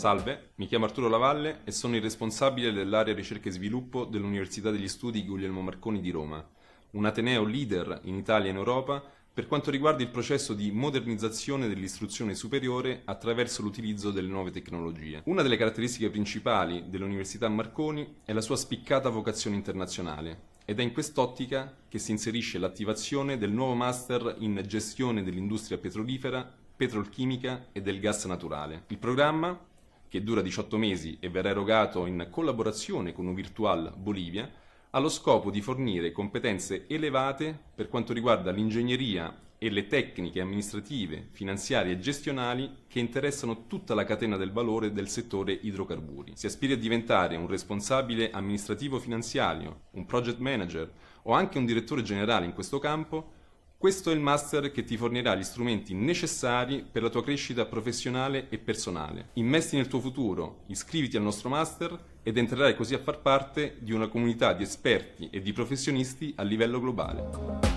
Salve, mi chiamo Arturo Lavalle e sono il responsabile dell'area ricerca e sviluppo dell'Università degli Studi Guglielmo Marconi di Roma, un ateneo leader in Italia e in Europa per quanto riguarda il processo di modernizzazione dell'istruzione superiore attraverso l'utilizzo delle nuove tecnologie. Una delle caratteristiche principali dell'Università Marconi è la sua spiccata vocazione internazionale ed è in quest'ottica che si inserisce l'attivazione del nuovo master in gestione dell'industria petrolifera, petrolchimica e del gas naturale. Il programma che dura 18 mesi e verrà erogato in collaborazione con Virtual Bolivia, ha lo scopo di fornire competenze elevate per quanto riguarda l'ingegneria e le tecniche amministrative, finanziarie e gestionali che interessano tutta la catena del valore del settore idrocarburi. Si aspira a diventare un responsabile amministrativo finanziario, un project manager o anche un direttore generale in questo campo questo è il master che ti fornirà gli strumenti necessari per la tua crescita professionale e personale. Investi nel tuo futuro, iscriviti al nostro master ed entrerai così a far parte di una comunità di esperti e di professionisti a livello globale.